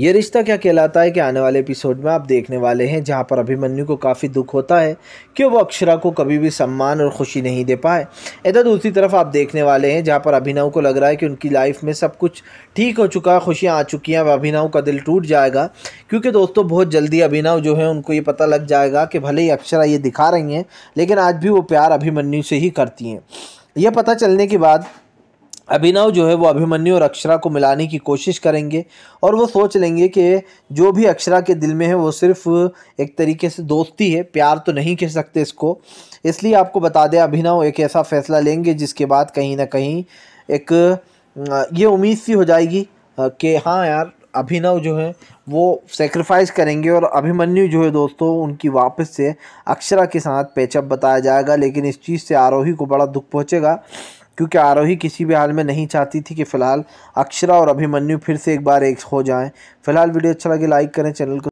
ये रिश्ता क्या कहलाता है कि आने वाले एपिसोड में आप देखने वाले हैं जहाँ पर अभिमन्यु को काफ़ी दुख होता है कि वो अक्षरा को कभी भी सम्मान और खुशी नहीं दे पाए इधर दूसरी तरफ आप देखने वाले हैं जहाँ पर अभिनव को लग रहा है कि उनकी लाइफ में सब कुछ ठीक हो चुका है खुशियाँ आ चुकी हैं अब अभिनव का दिल टूट जाएगा क्योंकि दोस्तों बहुत जल्दी अभिनव जो है उनको ये पता लग जाएगा कि भले ही अक्षरा ये दिखा रही हैं लेकिन आज भी वो प्यार अभिमन्यु से ही करती हैं यह पता चलने के बाद अभिनव जो है वो अभिमन्यु और अक्षरा को मिलाने की कोशिश करेंगे और वो सोच लेंगे कि जो भी अक्षरा के दिल में है वो सिर्फ एक तरीके से दोस्ती है प्यार तो नहीं कह सकते इसको इसलिए आपको बता दें अभिनव एक ऐसा फ़ैसला लेंगे जिसके बाद कहीं ना कहीं एक ये उम्मीद सी हो जाएगी कि हाँ यार अभिनव जो है वो सेक्रीफाइस करेंगे और अभिमन्यु जो है दोस्तों उनकी वापस से अक्षरा के साथ पेचअप बताया जाएगा लेकिन इस चीज़ से आरोही को बड़ा दुख पहुँचेगा क्योंकि आरोही किसी भी हाल में नहीं चाहती थी कि फ़िलहाल अक्षरा और अभिमन्यु फिर से एक बार एक हो जाएं फिलहाल वीडियो अच्छा लगे लाइक करें चैनल को